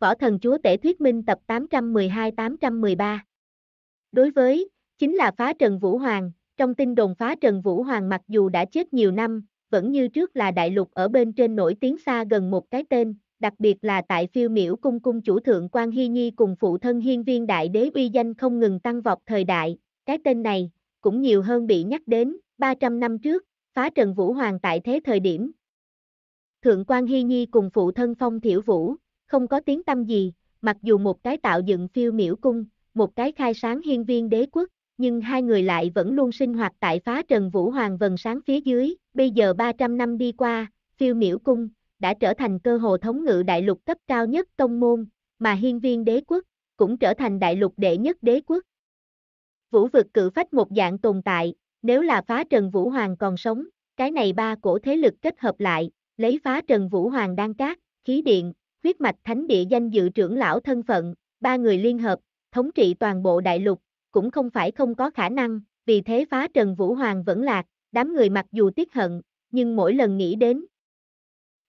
Võ Thần Chúa Tể Thuyết Minh tập 812-813 Đối với, chính là Phá Trần Vũ Hoàng, trong tin đồn Phá Trần Vũ Hoàng mặc dù đã chết nhiều năm, vẫn như trước là đại lục ở bên trên nổi tiếng xa gần một cái tên, đặc biệt là tại phiêu miễu cung cung chủ thượng quan Hy Nhi cùng phụ thân hiên viên đại đế uy danh không ngừng tăng vọt thời đại, cái tên này, cũng nhiều hơn bị nhắc đến, 300 năm trước, phá trần vũ hoàng tại thế thời điểm. Thượng quan Hy Nhi cùng phụ thân phong thiểu vũ, không có tiếng tâm gì, mặc dù một cái tạo dựng phiêu miểu cung, một cái khai sáng hiên viên đế quốc, nhưng hai người lại vẫn luôn sinh hoạt tại phá trần vũ hoàng vần sáng phía dưới, bây giờ 300 năm đi qua, phiêu miểu cung, đã trở thành cơ hồ thống ngự đại lục cấp cao nhất tông môn, mà hiên viên đế quốc, cũng trở thành đại lục đệ nhất đế quốc. Vũ vực cự phách một dạng tồn tại, nếu là phá trần vũ hoàng còn sống, cái này ba cổ thế lực kết hợp lại, lấy phá trần vũ hoàng đan cát, khí điện, huyết mạch thánh địa danh dự trưởng lão thân phận, ba người liên hợp, thống trị toàn bộ đại lục, cũng không phải không có khả năng, vì thế phá Trần Vũ Hoàng vẫn lạc, đám người mặc dù tiếc hận, nhưng mỗi lần nghĩ đến,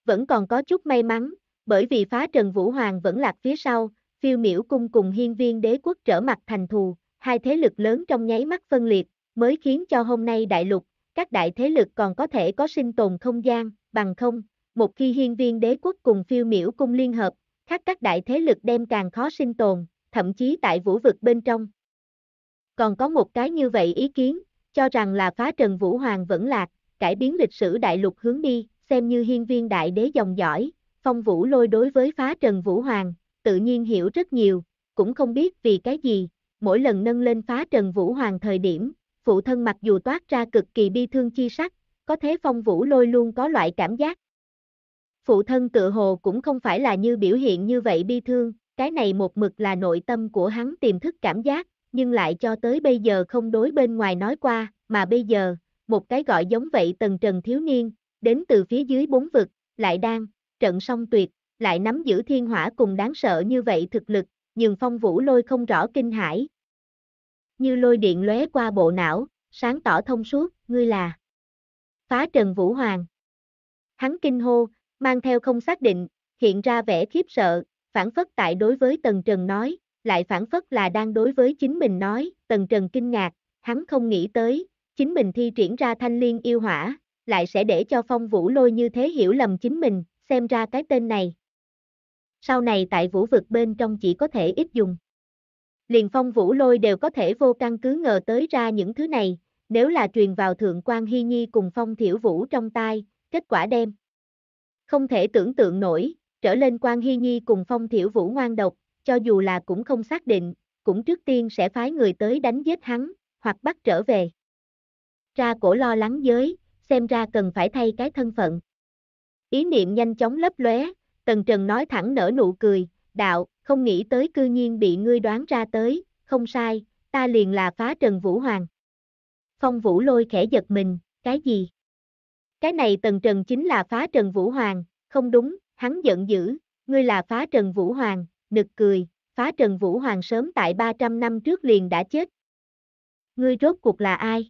vẫn còn có chút may mắn, bởi vì phá Trần Vũ Hoàng vẫn lạc phía sau, phiêu miểu cung cùng hiên viên đế quốc trở mặt thành thù, hai thế lực lớn trong nháy mắt phân liệt, mới khiến cho hôm nay đại lục, các đại thế lực còn có thể có sinh tồn không gian, bằng không, một khi hiên viên đế quốc cùng phiêu miễu cung liên hợp, khác các đại thế lực đem càng khó sinh tồn, thậm chí tại vũ vực bên trong. Còn có một cái như vậy ý kiến, cho rằng là phá trần vũ hoàng vẫn lạc, cải biến lịch sử đại lục hướng đi, xem như hiên viên đại đế dòng dõi, phong vũ lôi đối với phá trần vũ hoàng, tự nhiên hiểu rất nhiều, cũng không biết vì cái gì, mỗi lần nâng lên phá trần vũ hoàng thời điểm, phụ thân mặc dù toát ra cực kỳ bi thương chi sắc, có thế phong vũ lôi luôn có loại cảm giác, Phụ thân tự hồ cũng không phải là như biểu hiện như vậy bi thương, cái này một mực là nội tâm của hắn tiềm thức cảm giác, nhưng lại cho tới bây giờ không đối bên ngoài nói qua, mà bây giờ, một cái gọi giống vậy tần trần thiếu niên, đến từ phía dưới bốn vực, lại đang, trận song tuyệt, lại nắm giữ thiên hỏa cùng đáng sợ như vậy thực lực, nhường phong vũ lôi không rõ kinh hải, Như lôi điện lóe qua bộ não, sáng tỏ thông suốt, ngươi là phá trần vũ hoàng. Hắn kinh hô, mang theo không xác định, hiện ra vẻ khiếp sợ, phản phất tại đối với Tần Trần nói, lại phản phất là đang đối với chính mình nói, Tần Trần kinh ngạc, hắn không nghĩ tới, chính mình thi triển ra thanh liên yêu hỏa, lại sẽ để cho phong vũ lôi như thế hiểu lầm chính mình, xem ra cái tên này. Sau này tại vũ vực bên trong chỉ có thể ít dùng. Liền phong vũ lôi đều có thể vô căn cứ ngờ tới ra những thứ này, nếu là truyền vào thượng quan hy nhi cùng phong thiểu vũ trong tai, kết quả đem. Không thể tưởng tượng nổi, trở lên quan hy nhi cùng phong thiểu vũ ngoan độc, cho dù là cũng không xác định, cũng trước tiên sẽ phái người tới đánh giết hắn, hoặc bắt trở về. Ra cổ lo lắng giới, xem ra cần phải thay cái thân phận. Ý niệm nhanh chóng lấp lóe, Tần Trần nói thẳng nở nụ cười, đạo, không nghĩ tới cư nhiên bị ngươi đoán ra tới, không sai, ta liền là phá Trần Vũ Hoàng. Phong Vũ lôi khẽ giật mình, cái gì? Cái này tần trần chính là phá trần Vũ Hoàng, không đúng, hắn giận dữ, ngươi là phá trần Vũ Hoàng, nực cười, phá trần Vũ Hoàng sớm tại 300 năm trước liền đã chết. Ngươi rốt cuộc là ai?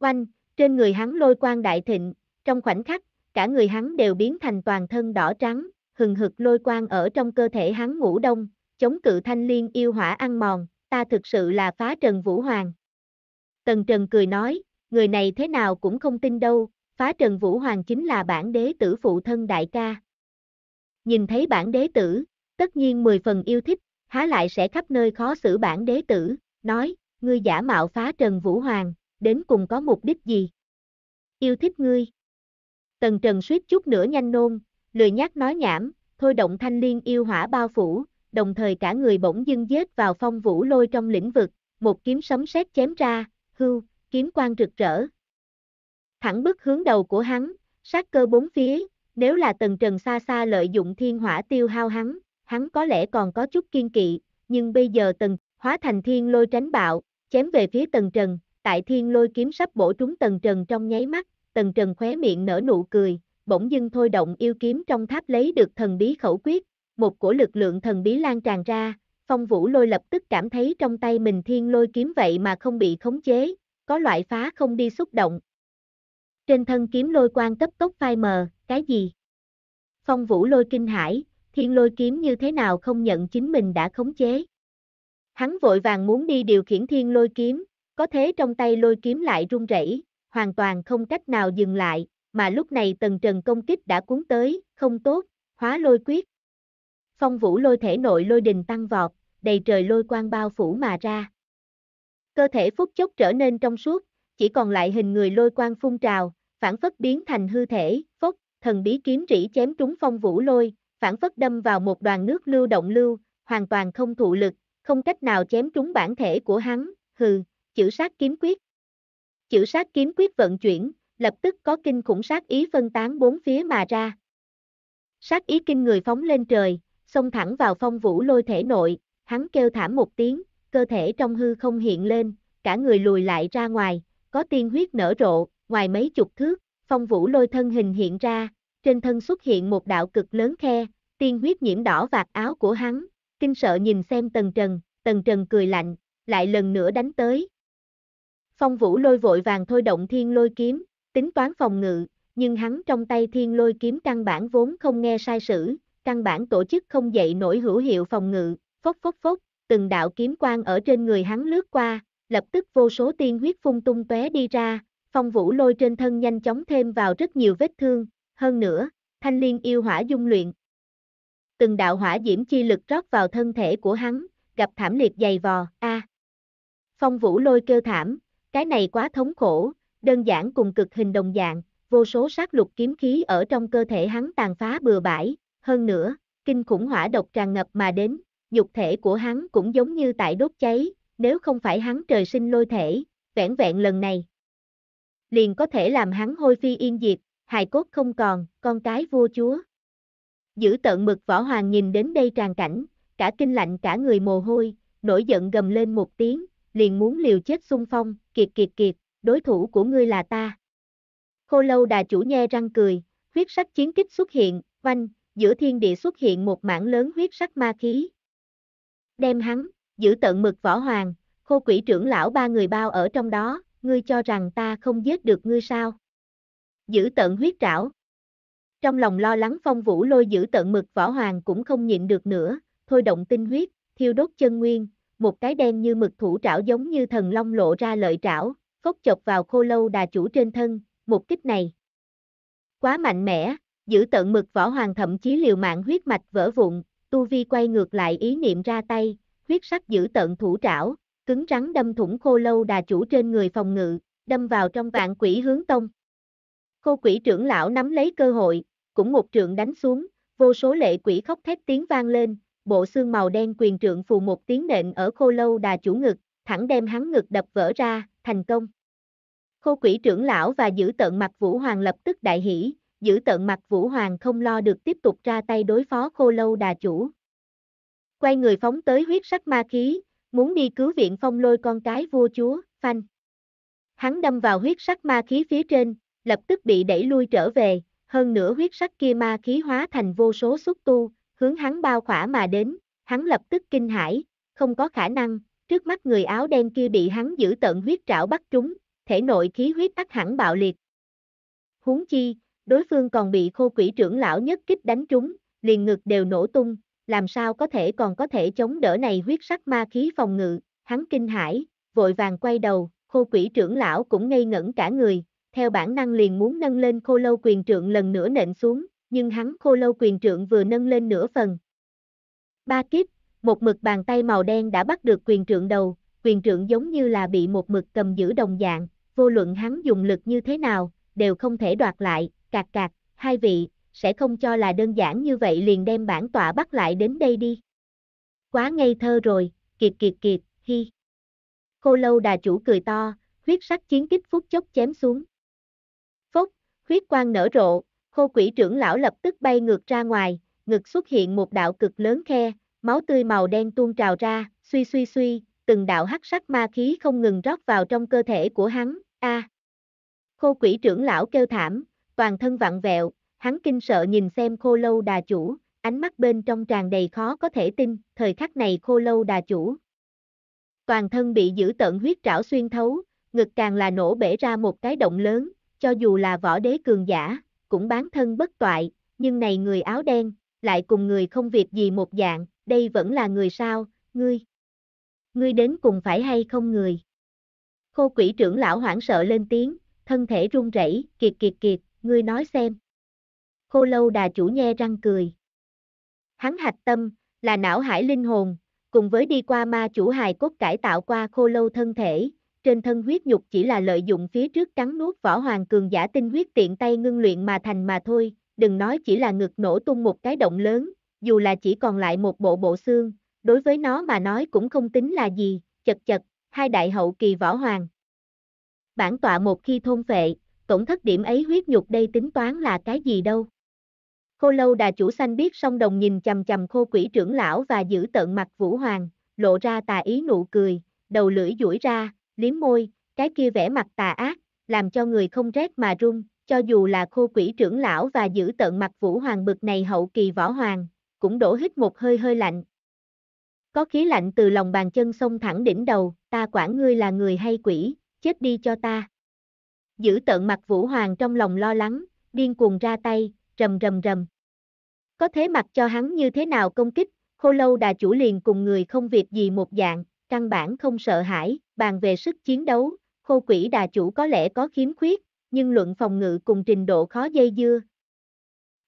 Oanh, trên người hắn lôi quang đại thịnh, trong khoảnh khắc, cả người hắn đều biến thành toàn thân đỏ trắng, hừng hực lôi quang ở trong cơ thể hắn ngủ đông, chống cự thanh liên yêu hỏa ăn mòn, ta thực sự là phá trần Vũ Hoàng. Tần Trần cười nói, người này thế nào cũng không tin đâu, phá trần vũ hoàng chính là bản đế tử phụ thân đại ca. Nhìn thấy bản đế tử, tất nhiên mười phần yêu thích, há lại sẽ khắp nơi khó xử bản đế tử, nói, ngươi giả mạo phá trần vũ hoàng, đến cùng có mục đích gì? Yêu thích ngươi. Tần trần suýt chút nữa nhanh nôn, lười nhắc nói nhảm, thôi động thanh liên yêu hỏa bao phủ, đồng thời cả người bỗng dưng dết vào phong vũ lôi trong lĩnh vực, một kiếm sấm sét chém ra, hưu, kiếm quang rực rỡ, thẳng bức hướng đầu của hắn, sát cơ bốn phía, nếu là tần trần xa xa lợi dụng thiên hỏa tiêu hao hắn, hắn có lẽ còn có chút kiên kỵ, nhưng bây giờ tần, hóa thành thiên lôi tránh bạo, chém về phía tần trần, tại thiên lôi kiếm sắp bổ trúng tần trần trong nháy mắt, tần trần khóe miệng nở nụ cười, bỗng dưng thôi động yêu kiếm trong tháp lấy được thần bí khẩu quyết, một cổ lực lượng thần bí lan tràn ra, phong vũ lôi lập tức cảm thấy trong tay mình thiên lôi kiếm vậy mà không bị khống chế, có loại phá không đi xúc động, trên thân kiếm lôi quang cấp tốc phai mờ, cái gì? Phong vũ lôi kinh hải, thiên lôi kiếm như thế nào không nhận chính mình đã khống chế. Hắn vội vàng muốn đi điều khiển thiên lôi kiếm, có thế trong tay lôi kiếm lại run rẩy, hoàn toàn không cách nào dừng lại, mà lúc này tần trần công kích đã cuốn tới, không tốt, hóa lôi quyết. Phong vũ lôi thể nội lôi đình tăng vọt, đầy trời lôi quang bao phủ mà ra. Cơ thể phút chốc trở nên trong suốt, chỉ còn lại hình người lôi quang phun trào, phản phất biến thành hư thể, phốc, thần bí kiếm rỉ chém trúng phong vũ lôi, phản phất đâm vào một đoàn nước lưu động lưu, hoàn toàn không thụ lực, không cách nào chém trúng bản thể của hắn, hừ, chữ sát kiếm quyết. Chữ sát kiếm quyết vận chuyển, lập tức có kinh khủng sát ý phân tán bốn phía mà ra. Sát ý kinh người phóng lên trời, xông thẳng vào phong vũ lôi thể nội, hắn kêu thảm một tiếng, cơ thể trong hư không hiện lên, cả người lùi lại ra ngoài, có tiên huyết nở rộ, ngoài mấy chục thước, phong vũ lôi thân hình hiện ra, trên thân xuất hiện một đạo cực lớn khe, tiên huyết nhiễm đỏ vạt áo của hắn, kinh sợ nhìn xem tần trần, tần trần cười lạnh, lại lần nữa đánh tới. Phong vũ lôi vội vàng thôi động thiên lôi kiếm, tính toán phòng ngự, nhưng hắn trong tay thiên lôi kiếm căn bản vốn không nghe sai sử, căn bản tổ chức không dậy nổi hữu hiệu phòng ngự, phốc phốc phốc, từng đạo kiếm quang ở trên người hắn lướt qua, lập tức vô số tiên huyết phun tung tóe đi ra, phong vũ lôi trên thân nhanh chóng thêm vào rất nhiều vết thương, hơn nữa, thanh liên yêu hỏa dung luyện. Từng đạo hỏa diễm chi lực rót vào thân thể của hắn, gặp thảm liệt dày vò, a. Phong vũ lôi kêu thảm, cái này quá thống khổ, đơn giản cùng cực hình đồng dạng, vô số sát lục kiếm khí ở trong cơ thể hắn tàn phá bừa bãi, hơn nữa, kinh khủng hỏa độc tràn ngập mà đến, nhục thể của hắn cũng giống như tại đốt cháy, nếu không phải hắn trời sinh lôi thể, vẻn vẹn lần này. Liền có thể làm hắn hôi phi yên diệt, hài cốt không còn, con cái vua chúa. Giữ tận mực võ hoàng nhìn đến đây tràn cảnh, cả kinh lạnh cả người mồ hôi, nổi giận gầm lên một tiếng, liền muốn liều chết xung phong, kiệt kiệt kiệt, đối thủ của ngươi là ta. Khô lâu đà chủ nhe răng cười, huyết sắc chiến kích xuất hiện, oanh, giữa thiên địa xuất hiện một mảng lớn huyết sắc ma khí. Đem hắn giữ tận mực võ hoàng, khô quỷ trưởng lão ba người bao ở trong đó, ngươi cho rằng ta không giết được ngươi sao? Giữ tận huyết trảo. Trong lòng lo lắng phong vũ lôi giữ tận mực võ hoàng cũng không nhịn được nữa, thôi động tinh huyết, thiêu đốt chân nguyên, một cái đen như mực thủ trảo giống như thần long lộ ra lợi trảo, phốc chọc vào khô lâu đà chủ trên thân, một kích này. Quá mạnh mẽ, giữ tận mực võ hoàng thậm chí liều mạng huyết mạch vỡ vụn, tu vi quay ngược lại ý niệm ra tay, huyết sắc giữ tận thủ trảo, cứng rắn đâm thủng khô lâu đà chủ trên người phòng ngự, đâm vào trong vạn quỷ hướng tông. Khô quỷ trưởng lão nắm lấy cơ hội, cũng một trượng đánh xuống, vô số lệ quỷ khóc thét tiếng vang lên, bộ xương màu đen quyền trượng phù một tiếng nện ở khô lâu đà chủ ngực, thẳng đem hắn ngực đập vỡ ra, thành công. Khô quỷ trưởng lão và giữ tận mặt Vũ Hoàng lập tức đại hỷ, giữ tận mặt Vũ Hoàng không lo được tiếp tục ra tay đối phó khô lâu đà chủ quay người phóng tới huyết sắc ma khí, muốn đi cứu viện phong lôi con cái vua chúa, phanh. Hắn đâm vào huyết sắc ma khí phía trên, lập tức bị đẩy lui trở về, hơn nữa huyết sắc kia ma khí hóa thành vô số xúc tu, hướng hắn bao khỏa mà đến, hắn lập tức kinh hãi, không có khả năng, trước mắt người áo đen kia bị hắn giữ tận huyết trảo bắt trúng, thể nội khí huyết ắt hẳn bạo liệt. Huống chi, đối phương còn bị khô quỷ trưởng lão nhất kích đánh trúng, liền ngực đều nổ tung, làm sao có thể còn có thể chống đỡ này huyết sắc ma khí phòng ngự, hắn kinh hãi, vội vàng quay đầu, khô quỷ trưởng lão cũng ngây ngẩn cả người, theo bản năng liền muốn nâng lên khô lâu quyền trượng lần nữa nện xuống, nhưng hắn khô lâu quyền trượng vừa nâng lên nửa phần. Ba kiếp, một mực bàn tay màu đen đã bắt được quyền trượng đầu, quyền trượng giống như là bị một mực cầm giữ đồng dạng, vô luận hắn dùng lực như thế nào, đều không thể đoạt lại, cạc cạc, hai vị, sẽ không cho là đơn giản như vậy liền đem bản tọa bắt lại đến đây đi. Quá ngây thơ rồi, kiệt kiệt kiệt, hi. Khô lâu đà chủ cười to, huyết sắc chiến kích phút chốc chém xuống. Phốc, huyết quang nở rộ, khô quỷ trưởng lão lập tức bay ngược ra ngoài, ngực xuất hiện một đạo cực lớn khe, máu tươi màu đen tuôn trào ra, suy suy suy, từng đạo hắc sắc ma khí không ngừng rót vào trong cơ thể của hắn, a. Khô quỷ trưởng lão kêu thảm, toàn thân vặn vẹo, Hắn kinh sợ nhìn xem khô lâu đà chủ, ánh mắt bên trong tràn đầy khó có thể tin, thời khắc này khô lâu đà chủ. Toàn thân bị giữ tận huyết trảo xuyên thấu, ngực càng là nổ bể ra một cái động lớn, cho dù là võ đế cường giả, cũng bán thân bất toại, nhưng này người áo đen, lại cùng người không việc gì một dạng, đây vẫn là người sao, ngươi. Ngươi đến cùng phải hay không người? Khô quỷ trưởng lão hoảng sợ lên tiếng, thân thể run rẩy, kiệt kiệt kiệt, ngươi nói xem khô lâu đà chủ nhe răng cười. Hắn hạch tâm, là não hải linh hồn, cùng với đi qua ma chủ hài cốt cải tạo qua khô lâu thân thể, trên thân huyết nhục chỉ là lợi dụng phía trước cắn nuốt võ hoàng cường giả tinh huyết tiện tay ngưng luyện mà thành mà thôi, đừng nói chỉ là ngực nổ tung một cái động lớn, dù là chỉ còn lại một bộ bộ xương, đối với nó mà nói cũng không tính là gì, chật chật, hai đại hậu kỳ võ hoàng. Bản tọa một khi thôn phệ, tổn thất điểm ấy huyết nhục đây tính toán là cái gì đâu. Khô lâu đà chủ xanh biết song đồng nhìn chầm chầm khô quỷ trưởng lão và giữ tận mặt Vũ Hoàng, lộ ra tà ý nụ cười, đầu lưỡi duỗi ra, liếm môi, cái kia vẻ mặt tà ác, làm cho người không rét mà run, cho dù là khô quỷ trưởng lão và giữ tận mặt Vũ Hoàng bực này hậu kỳ võ hoàng, cũng đổ hít một hơi hơi lạnh. Có khí lạnh từ lòng bàn chân xông thẳng đỉnh đầu, ta quản ngươi là người hay quỷ, chết đi cho ta. Giữ tận mặt Vũ Hoàng trong lòng lo lắng, điên cuồng ra tay, rầm rầm rầm. Có thế mặt cho hắn như thế nào công kích, khô lâu đà chủ liền cùng người không việc gì một dạng, căn bản không sợ hãi, bàn về sức chiến đấu, khô quỷ đà chủ có lẽ có khiếm khuyết, nhưng luận phòng ngự cùng trình độ khó dây dưa.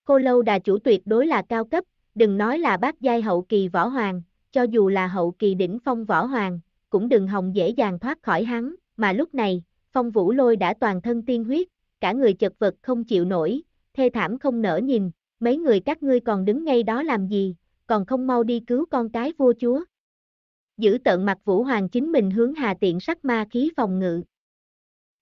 Khô lâu đà chủ tuyệt đối là cao cấp, đừng nói là bác giai hậu kỳ võ hoàng, cho dù là hậu kỳ đỉnh phong võ hoàng, cũng đừng hòng dễ dàng thoát khỏi hắn, mà lúc này, phong vũ lôi đã toàn thân tiên huyết, cả người chật vật không chịu nổi, thê thảm không nở nhìn, mấy người các ngươi còn đứng ngay đó làm gì, còn không mau đi cứu con cái vua chúa. Giữ tận mặt Vũ Hoàng chính mình hướng hà tiện sắc ma khí phòng ngự.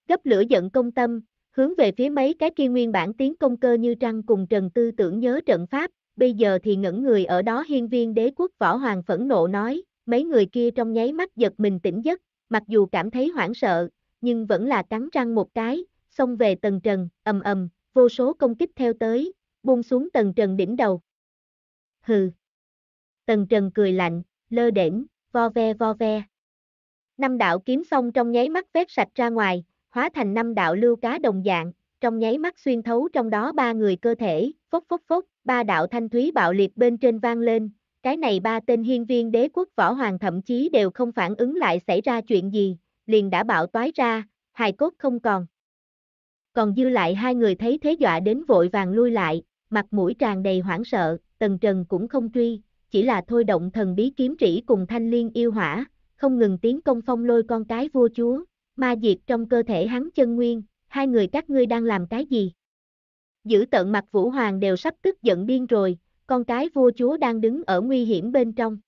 Gấp lửa giận công tâm, hướng về phía mấy cái kia nguyên bản tiến công cơ như trăng cùng Trần Tư tưởng nhớ trận pháp, bây giờ thì ngẩn người ở đó hiên viên đế quốc võ hoàng phẫn nộ nói, mấy người kia trong nháy mắt giật mình tỉnh giấc, mặc dù cảm thấy hoảng sợ, nhưng vẫn là cắn răng một cái, xông về tầng trần, ầm ầm, vô số công kích theo tới, buông xuống tầng trần đỉnh đầu. Hừ. Tầng trần cười lạnh, lơ đễnh, vo ve vo ve. Năm đạo kiếm xong trong nháy mắt vét sạch ra ngoài, hóa thành năm đạo lưu cá đồng dạng, trong nháy mắt xuyên thấu trong đó ba người cơ thể, phốc phốc phốc, ba đạo thanh thúy bạo liệt bên trên vang lên, cái này ba tên hiên viên đế quốc võ hoàng thậm chí đều không phản ứng lại xảy ra chuyện gì, liền đã bạo toái ra, hài cốt không còn. Còn dư lại hai người thấy thế dọa đến vội vàng lui lại, mặt mũi tràn đầy hoảng sợ, tần trần cũng không truy, chỉ là thôi động thần bí kiếm trĩ cùng thanh liên yêu hỏa, không ngừng tiến công phong lôi con cái vua chúa, ma diệt trong cơ thể hắn chân nguyên, hai người các ngươi đang làm cái gì? Giữ tận mặt vũ hoàng đều sắp tức giận điên rồi, con cái vua chúa đang đứng ở nguy hiểm bên trong.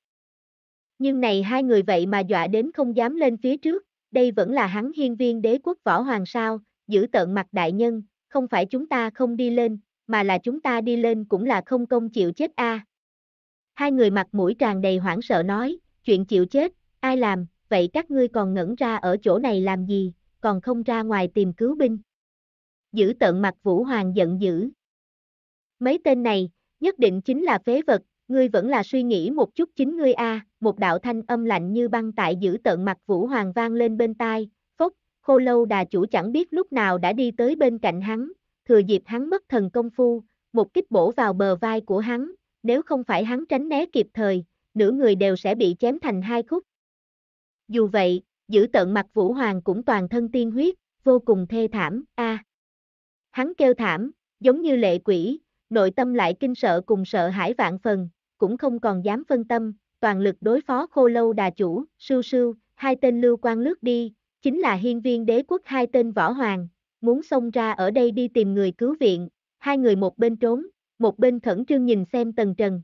Nhưng này hai người vậy mà dọa đến không dám lên phía trước, đây vẫn là hắn hiên viên đế quốc võ hoàng sao, giữ tận mặt đại nhân, không phải chúng ta không đi lên, mà là chúng ta đi lên cũng là không công chịu chết a. À. Hai người mặt mũi tràn đầy hoảng sợ nói, chuyện chịu chết, ai làm, vậy các ngươi còn ngẩn ra ở chỗ này làm gì, còn không ra ngoài tìm cứu binh. Giữ tận mặt Vũ Hoàng giận dữ. Mấy tên này, nhất định chính là phế vật, ngươi vẫn là suy nghĩ một chút chính ngươi a, à, một đạo thanh âm lạnh như băng tại giữ tận mặt Vũ Hoàng vang lên bên tai, phốc, khô lâu đà chủ chẳng biết lúc nào đã đi tới bên cạnh hắn, thừa dịp hắn mất thần công phu, một kích bổ vào bờ vai của hắn, nếu không phải hắn tránh né kịp thời, nửa người đều sẽ bị chém thành hai khúc. Dù vậy, giữ tận mặt Vũ Hoàng cũng toàn thân tiên huyết, vô cùng thê thảm, a. hắn kêu thảm, giống như lệ quỷ, nội tâm lại kinh sợ cùng sợ hãi vạn phần, cũng không còn dám phân tâm, toàn lực đối phó khô lâu đà chủ, sưu sưu, hai tên lưu quan lướt đi, chính là hiên viên đế quốc hai tên võ hoàng, muốn xông ra ở đây đi tìm người cứu viện, hai người một bên trốn, một bên khẩn trương nhìn xem Tần Trần.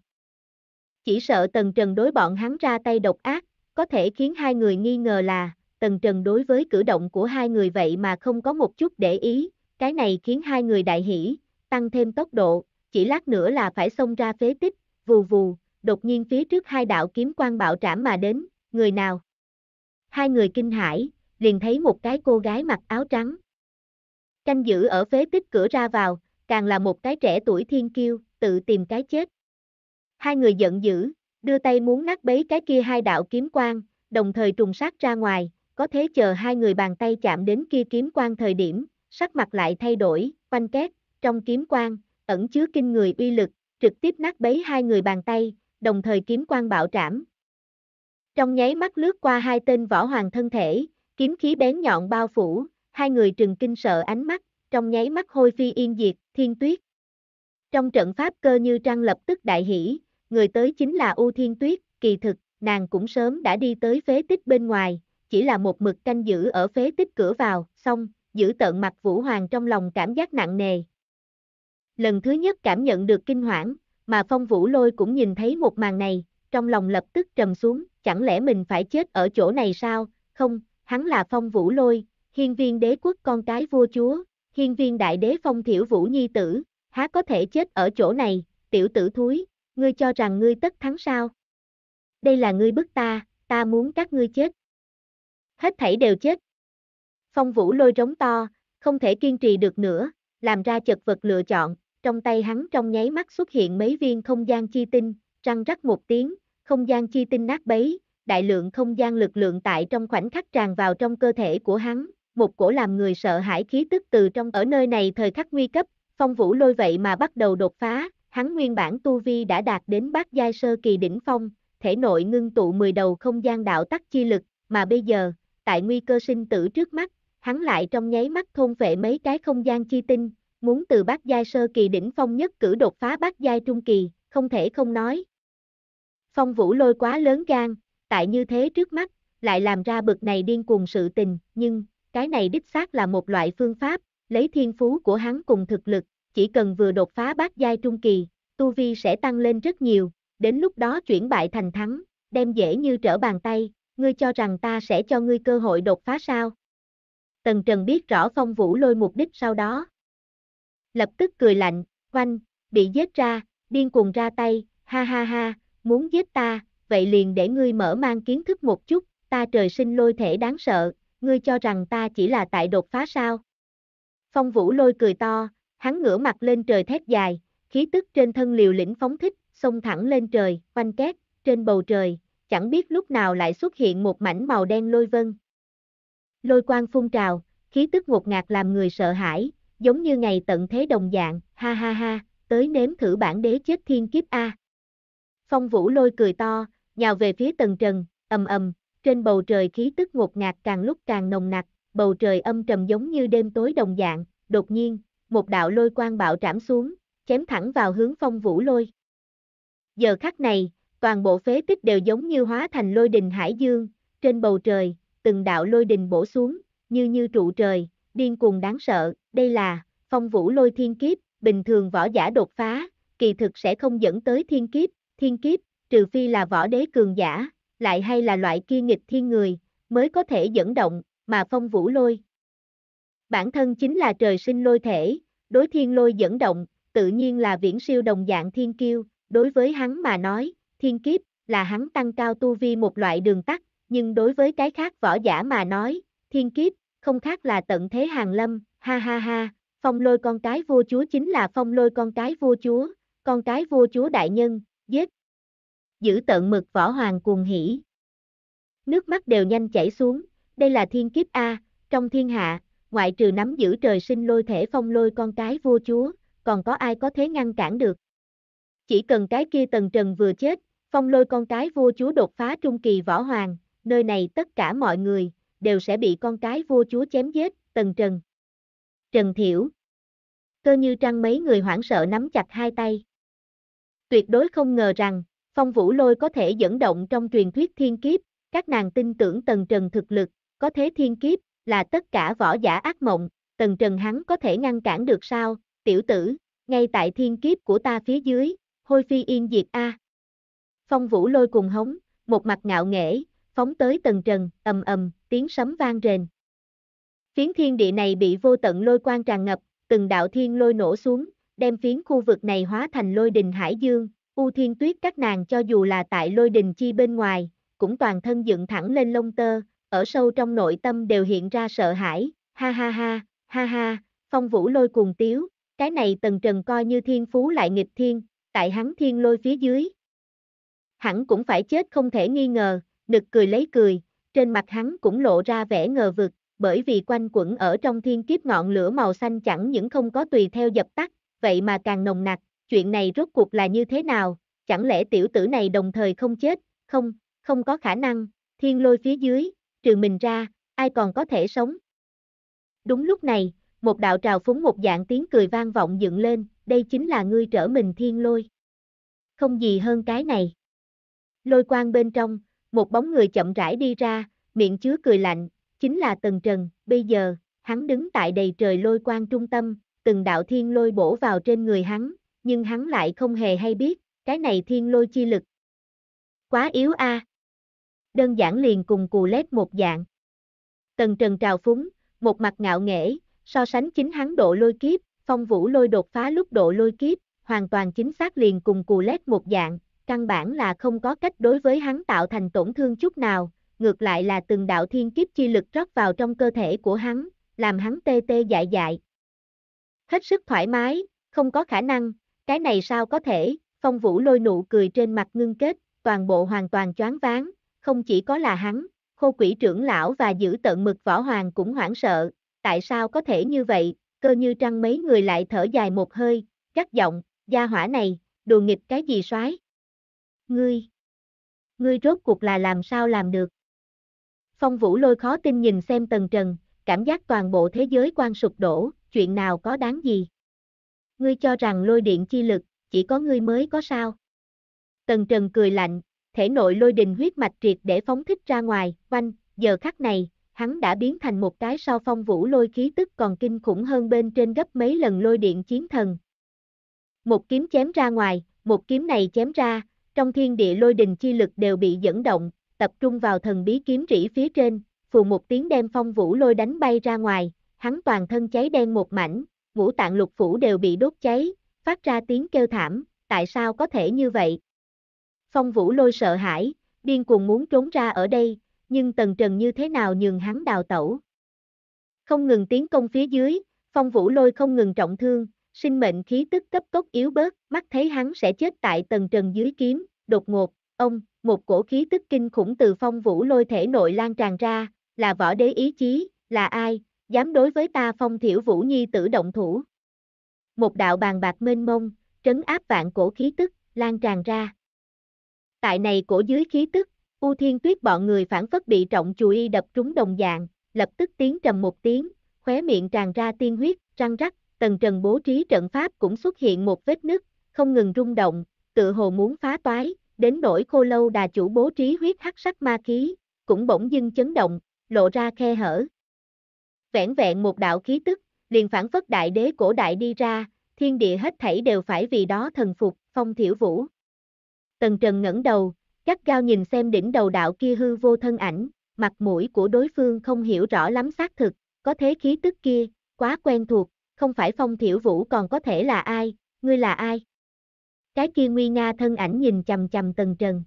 Chỉ sợ Tần Trần đối bọn hắn ra tay độc ác, có thể khiến hai người nghi ngờ là, Tần Trần đối với cử động của hai người vậy mà không có một chút để ý, cái này khiến hai người đại hỉ, tăng thêm tốc độ, chỉ lát nữa là phải xông ra phế tích, vù vù, đột nhiên phía trước hai đạo kiếm quan bạo trảm mà đến, người nào? Hai người kinh hãi, liền thấy một cái cô gái mặc áo trắng, canh giữ ở phế tích cửa ra vào, càng là một cái trẻ tuổi thiên kiêu, tự tìm cái chết. Hai người giận dữ, đưa tay muốn nát bấy cái kia hai đạo kiếm quang, đồng thời trùng sát ra ngoài, có thế chờ hai người bàn tay chạm đến kia kiếm quang thời điểm, sắc mặt lại thay đổi, quanh két, trong kiếm quang, ẩn chứa kinh người uy lực, trực tiếp nát bấy hai người bàn tay, đồng thời kiếm quang bạo trảm. Trong nháy mắt lướt qua hai tên võ hoàng thân thể, kiếm khí bén nhọn bao phủ, hai người trừng kinh sợ ánh mắt, trong nháy mắt hôi phi yên diệt, thiên tuyết. Trong trận pháp cơ như trăng lập tức đại hỷ, người tới chính là U Thiên Tuyết, kỳ thực, nàng cũng sớm đã đi tới phế tích bên ngoài, chỉ là một mực canh giữ ở phế tích cửa vào, xong, giữ tợn mặt Vũ Hoàng trong lòng cảm giác nặng nề. Lần thứ nhất cảm nhận được kinh hoảng, mà phong vũ lôi cũng nhìn thấy một màn này, trong lòng lập tức trầm xuống, chẳng lẽ mình phải chết ở chỗ này sao, không, hắn là phong vũ lôi, hiên viên đế quốc con cái vua chúa, hiên viên đại đế phong thiểu vũ nhi tử, há có thể chết ở chỗ này, tiểu tử thúi, ngươi cho rằng ngươi tất thắng sao? Đây là ngươi bức ta, ta muốn các ngươi chết. Hết thảy đều chết. Phong vũ lôi rống to, không thể kiên trì được nữa, làm ra chật vật lựa chọn, trong tay hắn trong nháy mắt xuất hiện mấy viên không gian chi tinh, răng rắc một tiếng, không gian chi tinh nát bấy, đại lượng không gian lực lượng tại trong khoảnh khắc tràn vào trong cơ thể của hắn, một cổ làm người sợ hãi khí tức từ trong ở nơi này thời khắc nguy cấp, phong vũ lôi vậy mà bắt đầu đột phá, hắn nguyên bản tu vi đã đạt đến bát giai sơ kỳ đỉnh phong, thể nội ngưng tụ 10 đầu không gian đạo tắc chi lực, mà bây giờ, tại nguy cơ sinh tử trước mắt, hắn lại trong nháy mắt thôn vệ mấy cái không gian chi tinh, muốn từ bát giai sơ kỳ đỉnh phong nhất cử đột phá bát giai trung kỳ, không thể không nói. Phong vũ lôi quá lớn gan, tại như thế trước mắt, lại làm ra bực này điên cuồng sự tình, nhưng, cái này đích xác là một loại phương pháp, lấy thiên phú của hắn cùng thực lực, chỉ cần vừa đột phá bát giai trung kỳ, tu vi sẽ tăng lên rất nhiều, đến lúc đó chuyển bại thành thắng, đem dễ như trở bàn tay, ngươi cho rằng ta sẽ cho ngươi cơ hội đột phá sao? Tần Trần biết rõ phong vũ lôi mục đích sau đó. Lập tức cười lạnh, quanh, bị giết ra, điên cuồng ra tay, ha ha ha, muốn giết ta, vậy liền để ngươi mở mang kiến thức một chút, ta trời sinh lôi thể đáng sợ, ngươi cho rằng ta chỉ là tại đột phá sao? Phong vũ lôi cười to, hắn ngửa mặt lên trời thét dài, khí tức trên thân liều lĩnh phóng thích, xông thẳng lên trời, quanh két, trên bầu trời, chẳng biết lúc nào lại xuất hiện một mảnh màu đen lôi vân. Lôi quang phun trào, khí tức ngột ngạt làm người sợ hãi, giống như ngày tận thế đồng dạng, ha ha ha, tới nếm thử bản đế chết thiên kiếp A. Phong vũ lôi cười to, nhào về phía tầng trần, ầm ầm, trên bầu trời khí tức ngột ngạt càng lúc càng nồng nặc, bầu trời âm trầm giống như đêm tối đồng dạng, đột nhiên, một đạo lôi quang bạo trảm xuống, chém thẳng vào hướng phong vũ lôi. Giờ khắc này, toàn bộ phế tích đều giống như hóa thành lôi đình hải dương, trên bầu trời, từng đạo lôi đình bổ xuống, như như trụ trời, điên cuồng đáng sợ, đây là, phong vũ lôi thiên kiếp, bình thường võ giả đột phá, kỳ thực sẽ không dẫn tới thiên kiếp, thiên kiếp, trừ phi là võ đế cường giả, lại hay là loại kia nghịch thiên người, mới có thể dẫn động, mà phong vũ lôi. Bản thân chính là trời sinh lôi thể, đối thiên lôi dẫn động, tự nhiên là viễn siêu đồng dạng thiên kiêu, đối với hắn mà nói, thiên kiếp, là hắn tăng cao tu vi một loại đường tắt, nhưng đối với cái khác võ giả mà nói, thiên kiếp, không khác là tận thế hàng lâm, ha ha ha, phong lôi con cái vua chúa chính là phong lôi con cái vua chúa, con cái vua chúa đại nhân, giết, giữ tận mực võ hoàng cuồng hỉ. Nước mắt đều nhanh chảy xuống, đây là thiên kiếp A, trong thiên hạ, ngoại trừ nắm giữ trời sinh lôi thể phong lôi con cái vua chúa, còn có ai có thể ngăn cản được. Chỉ cần cái kia tần trần vừa chết, phong lôi con cái vua chúa đột phá trung kỳ võ hoàng, nơi này tất cả mọi người, đều sẽ bị con cái vua chúa chém giết, tần trần. Trần Thiểu Cơ như trăng mấy người hoảng sợ nắm chặt hai tay. Tuyệt đối không ngờ rằng, phong vũ lôi có thể dẫn động trong truyền thuyết thiên kiếp, các nàng tin tưởng tần trần thực lực, có thế thiên kiếp, là tất cả võ giả ác mộng, tần trần hắn có thể ngăn cản được sao, tiểu tử, ngay tại thiên kiếp của ta phía dưới, hôi phi yên diệt a. Phong vũ lôi cùng hống, một mặt ngạo nghễ, phóng tới tần trần, ầm ầm, tiếng sấm vang rền. Phiến thiên địa này bị vô tận lôi quang tràn ngập, từng đạo thiên lôi nổ xuống, đem phiến khu vực này hóa thành lôi đình hải dương, U Thiên Tuyết các nàng cho dù là tại lôi đình chi bên ngoài, cũng toàn thân dựng thẳng lên lông tơ, ở sâu trong nội tâm đều hiện ra sợ hãi, ha ha ha, ha ha, phong vũ lôi cuồng tiếu, cái này tần trần coi như thiên phú lại nghịch thiên, tại hắn thiên lôi phía dưới. Hắn cũng phải chết không thể nghi ngờ, nực cười lấy cười, trên mặt hắn cũng lộ ra vẻ ngờ vực, bởi vì quanh quẩn ở trong thiên kiếp ngọn lửa màu xanh chẳng những không có tùy theo dập tắt, vậy mà càng nồng nặc, chuyện này rốt cuộc là như thế nào, chẳng lẽ tiểu tử này đồng thời không chết, không, không có khả năng, thiên lôi phía dưới, trừ mình ra, ai còn có thể sống. Đúng lúc này, một đạo trào phúng một dạng tiếng cười vang vọng dựng lên, đây chính là ngươi trở mình thiên lôi. Không gì hơn cái này. Lôi quang bên trong, một bóng người chậm rãi đi ra, miệng chứa cười lạnh, chính là Tần Trần, bây giờ, hắn đứng tại đầy trời lôi quang trung tâm, từng đạo thiên lôi bổ vào trên người hắn, nhưng hắn lại không hề hay biết, cái này thiên lôi chi lực. Quá yếu a. À. Đơn giản liền cùng cù lét một dạng. Tần Trần trào phúng, một mặt ngạo nghễ, so sánh chính hắn độ lôi kiếp, phong vũ lôi đột phá lúc độ lôi kiếp, hoàn toàn chính xác liền cùng cù lét một dạng, căn bản là không có cách đối với hắn tạo thành tổn thương chút nào, ngược lại là từng đạo thiên kiếp chi lực rót vào trong cơ thể của hắn, làm hắn tê tê dại dại. Hết sức thoải mái, không có khả năng, cái này sao có thể, phong vũ lôi nụ cười trên mặt ngưng kết, toàn bộ hoàn toàn choáng váng, không chỉ có là hắn, khô quỷ trưởng lão và giữ tận mực võ hoàng cũng hoảng sợ, tại sao có thể như vậy, cơ như trăng mấy người lại thở dài một hơi, gắt giọng, gia hỏa này, đùa nghịch cái gì soái Ngươi, ngươi rốt cuộc là làm sao làm được? Phong vũ lôi khó tin nhìn xem tần trần, cảm giác toàn bộ thế giới quan sụp đổ, chuyện nào có đáng gì? ngươi cho rằng lôi điện chi lực, chỉ có ngươi mới có sao. Tần Trần cười lạnh, thể nội lôi đình huyết mạch triệt để phóng thích ra ngoài, quanh, giờ khắc này, hắn đã biến thành một cái so phong vũ lôi khí tức còn kinh khủng hơn bên trên gấp mấy lần lôi điện chiến thần. Một kiếm chém ra ngoài, một kiếm này chém ra, trong thiên địa lôi đình chi lực đều bị dẫn động, tập trung vào thần bí kiếm rỉ phía trên, phù một tiếng đem phong vũ lôi đánh bay ra ngoài, hắn toàn thân cháy đen một mảnh, ngũ tạng lục phủ đều bị đốt cháy, phát ra tiếng kêu thảm, tại sao có thể như vậy? Phong Vũ Lôi sợ hãi, điên cuồng muốn trốn ra ở đây, nhưng Tần Trần như thế nào nhường hắn đào tẩu? Không ngừng tiến công phía dưới, Phong Vũ Lôi không ngừng trọng thương, sinh mệnh khí tức cấp tốc yếu bớt, mắt thấy hắn sẽ chết tại Tần Trần dưới kiếm, đột ngột, ông, một cổ khí tức kinh khủng từ Phong Vũ Lôi thể nội lan tràn ra, là võ đế ý chí, là ai, dám đối với ta phong thiểu vũ nhi tử động thủ. Một đạo bàn bạc mênh mông, trấn áp vạn cổ khí tức, lan tràn ra. Tại này cổ dưới khí tức, U Thiên Tuyết bọn người phản phất bị trọng chùi đập trúng đồng dạng, lập tức tiếng trầm một tiếng, khóe miệng tràn ra tiên huyết, răng rắc, tầng trần bố trí trận pháp cũng xuất hiện một vết nứt, không ngừng rung động, tự hồ muốn phá toái, đến nỗi khô lâu đà chủ bố trí huyết hắc sắc ma khí, cũng bỗng dưng chấn động, lộ ra khe hở, vẻn vẹn một đạo khí tức, liền phản phất đại đế cổ đại đi ra, thiên địa hết thảy đều phải vì đó thần phục, phong thiểu vũ. Tần Trần ngẩng đầu, gắt gao nhìn xem đỉnh đầu đạo kia hư vô thân ảnh, mặt mũi của đối phương không hiểu rõ lắm xác thực, có thế khí tức kia, quá quen thuộc, không phải phong thiểu vũ còn có thể là ai, ngươi là ai. Cái kia nguy nga thân ảnh nhìn chầm chầm Tần Trần.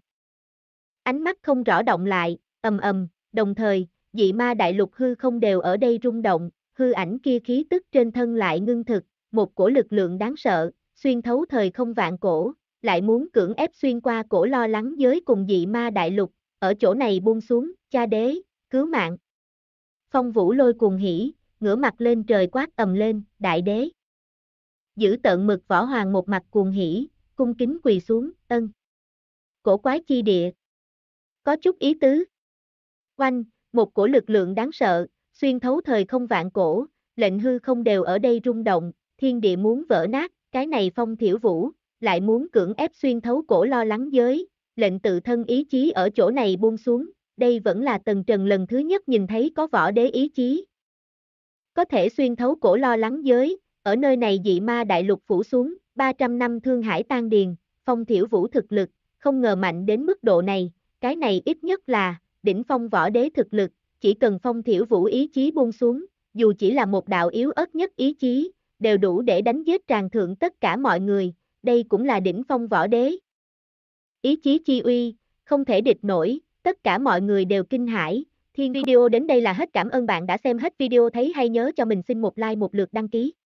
Ánh mắt không rõ động lại, ầm ầm, đồng thời, dị ma đại lục hư không đều ở đây rung động, hư ảnh kia khí tức trên thân lại ngưng thực, một cổ lực lượng đáng sợ, xuyên thấu thời không vạn cổ, lại muốn cưỡng ép xuyên qua cổ lo lắng giới cùng dị ma đại lục, ở chỗ này buông xuống, cha đế, cứu mạng. Phong vũ lôi cuồng hỉ, ngửa mặt lên trời quát ầm lên, đại đế. Giữ tận mực võ hoàng một mặt cuồng hỉ, cung kính quỳ xuống, ân. Cổ quái chi địa. Có chút ý tứ. quanh một cổ lực lượng đáng sợ, xuyên thấu thời không vạn cổ, lệnh hư không đều ở đây rung động, thiên địa muốn vỡ nát, cái này phong thiểu vũ, lại muốn cưỡng ép xuyên thấu cổ lo lắng giới, lệnh tự thân ý chí ở chỗ này buông xuống, đây vẫn là tần trần lần thứ nhất nhìn thấy có võ đế ý chí. Có thể xuyên thấu cổ lo lắng giới, ở nơi này dị ma đại lục phủ xuống, 300 năm thương hải tan điền, phong thiểu vũ thực lực, không ngờ mạnh đến mức độ này, cái này ít nhất là, đỉnh phong võ đế thực lực, chỉ cần phong thiểu vũ ý chí buông xuống, dù chỉ là một đạo yếu ớt nhất ý chí, đều đủ để đánh giết tràn thượng tất cả mọi người, đây cũng là đỉnh phong võ đế. Ý chí chi uy, không thể địch nổi, tất cả mọi người đều kinh hãi. Thiên video đến đây là hết cảm ơn bạn đã xem hết video thấy hay nhớ cho mình xin một like một lượt đăng ký.